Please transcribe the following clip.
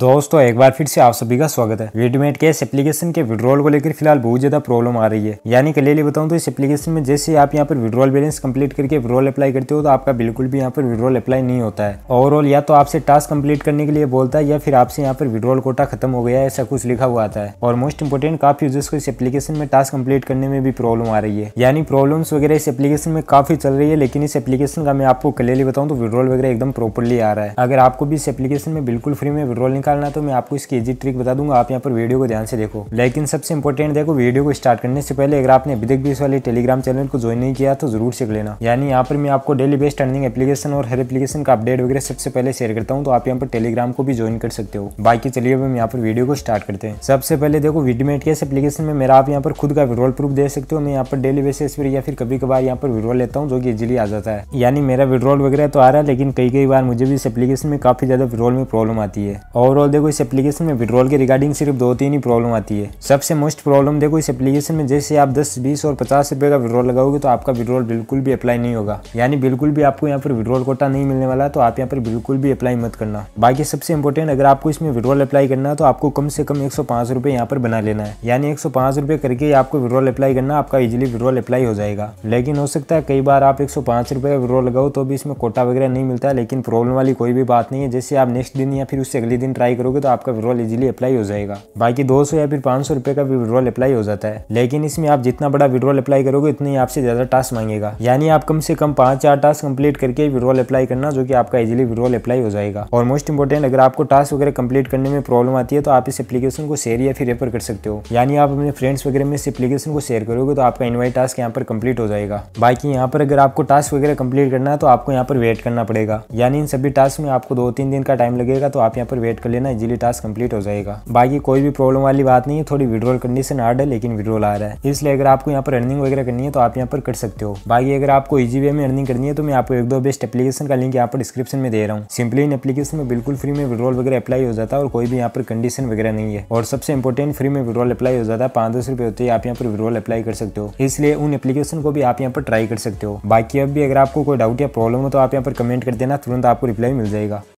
दोस्तों एक बार फिर से आप सभी का स्वागत है रेडीमेड कैश एप्लीकेशन के विड्रॉल को लेकर फिलहाल बहुत ज्यादा प्रॉब्लम आ रही है यानी क्लियरली बताऊं तो इस एप्लीकेशन में जैसे आप यहाँ पर विड्रॉल बैलेंस कंप्लीट करके विड्रॉल अप्लाई करते हो तो आपका बिल्कुल भी यहाँ पर विड्रॉल अप्लाई नहीं होता है ओवरऑल या तो आपसे टास्क कंप्लीट करने के लिए बोलता है या फिर आपसे यहाँ पर विड्रॉल कोटा खत्म हो गया ऐसा कुछ लिखा हुआ आता है और मोस्ट इंपोर्टेंट काफी यूजर्स को इस एप्लीकेशन में टास्क कंप्लीट करने में भी प्रॉब्लम आ रही है यानी प्रॉब्लम वगैरह इस एप्लीकेशन में काफी चल रही है लेकिन इस एप्लीकेशन का मैं आपको क्लियरली बताऊँ तो विड्रॉल वगैरह एकदम प्रॉपरली आ रहा है अगर आपको भी इस एप्लीकेशन में बिल्कुल फ्री में विड्रॉल निकालना तो मैं आपको इसकी इजी ट्रिक बता दूंगा आप यहाँ पर वीडियो को ध्यान से देखो लेकिन सबसे इंपॉर्टेंट देखो वीडियो को स्टार्ट करने से पहले अगर आपने अभी तक भी इस वाले टेलीग्राम चैनल को ज्वाइन नहीं किया तो जरूर सीख लेना यानी यहाँ पर मैं आपको डेली बेस्ट अर्निंग एप्लीकेशन और हर एप्लीकेशन का अपडेट वगैरह सबसे पहले शेयर करता हूँ तो आप यहाँ पर टेलीग्राम को भी ज्वाइन कर सकते हो बाकी चलिए हम यहाँ पर वीडियो को स्टार्ट करते हैं सबसे पहले देखो विडमेट के एप्लीकेशन में मेरा आप यहाँ पर खुद का विड्रॉल प्रूफ दे सकते हो मैं यहाँ पर डेली बेसिस पर या फिर कभी कभार यहाँ पर विड्रॉल लेता हूँ जो कि इजिली आ जाता है यानी मेरा विड्रॉल वगैरह तो आ रहा है लेकिन कई कई बार मुझे भी इस एप्लीकेशन में काफी ज्यादा विड्रॉल में प्रॉब्लम आती है और ओवरऑल देखो इस एप्लीकेशन में विड्रॉल के रिगार्डिंग सिर्फ दो तीन ही प्रॉब्लम आती है सबसे मोस्ट प्रॉब्लम देखो इस एप्लीकेशन में जैसे आप दस बीस और पचास रुपए का विड्रॉल लगाओगे तो आपका विड्रॉल बिल्कुल भी अप्लाई नहीं होगा यानी बिल्कुल भी आपको यहाँ पर विड्रॉल कोटा नहीं मिलने वाला तो आप यहाँ पर बिल्कुल भी अप्लाई मत करना बाकी सबसे इंपॉर्टेंट अगर आपको इसमें विड्रॉल अप्लाई करना है तो आपको कम से कम एक सौ पांच यहाँ पर बना लेना है यानी एक सौ करके आपको विड्रॉल अप्लाई करना आपका इजिली विड्रॉल अप्लाई हो जाएगा लेकिन हो सकता है कई बार आप एक सौ का विड्रॉल लगाओ तो भी इसमें कोटा वगैरह नहीं मिलता लेकिन प्रॉब्लम वाली कोई भी बात नहीं है जैसे आप नेक्स्ट दिन या फिर उससे अगले दिन ट्राई अप्लाई करोगे तो आपका विड्रॉल इजिली अप्लाई हो जाएगा बाकी दो या फिर पाँच सौ का भी विड्रॉल अप्लाई हो जाता है लेकिन इसमें आप जितना बड़ा विड्रॉल अप्लाई करोगे उतनी आपसे ज्यादा टास्क मांगेगा यानी आप कम से कम पांच चार टास्क कंप्लीट करके विड्रॉल अप्लाई करना जो कि आपका इजिली विड्रॉल अप्लाई हो जाएगा और मोस्ट इंपोर्टेंट अगर आपको टास्क वगैरह कंप्लीट करने में प्रॉब्लम आती है तो आप इस एप्लीकेशन को शेयर या फिर रेफर कर सकते हो यानी आप अपने फ्रेंड्स वगैरह में इस एप्लीकेशन को शेयर करोगे तो आपका इन्वाइट टास्क यहाँ पर कंप्लीट हो जाएगा बाकी यहाँ पर अगर आपको टास्क वगैरह कंप्लीट करना है तो आपको यहाँ पर वेट करना पड़ेगा यानी इन सभी टास्क में आपको दो तीन दिन का टाइम लगेगा तो आप यहाँ पर वेट कर लेना इजिली टास्क कम्प्लीट हो जाएगा बाकी कोई भी प्रॉब्लम वाली बात नहीं है थोड़ी विड्रोल कंडीशन हार्ड है लेकिन विड्रोल आ रहा है इसलिए अगर आपको यहाँ पर अर्निंग वगैरह करनी है तो आप यहाँ पर कर सकते हो बाकी अगर आपको इजी वे में अर्निंग करनी है तो मैं आपको एक दो बेस्ट एप्लीकेशन का लिंक यहाँ पर डिस्क्रिप्शन में दे रहा हूँ सिंपली इन एप्लीकेशन में बिल्कुल फ्री में विड्रोल वगैरह अप्लाई हो जाता है और कोई भी यहाँ पर कंडीशन वगैरह नहीं है और सबसे इंपॉर्टेंट फ्री में विड्रोल अप्लाई हो जाता है पांच दस रुपए होते ही आप यहाँ पर विड्रोल अप्लाई कर सकते हो इसलिए उन एप्लीकेशन को भी आप यहाँ पर ट्राई कर सकते हो बाकी अब भी अगर आपको कोई डाउट या प्रॉब्लम हो तो आप यहाँ पर कमेंट कर देना तुरंत आपको रिप्लाई मिल जाएगा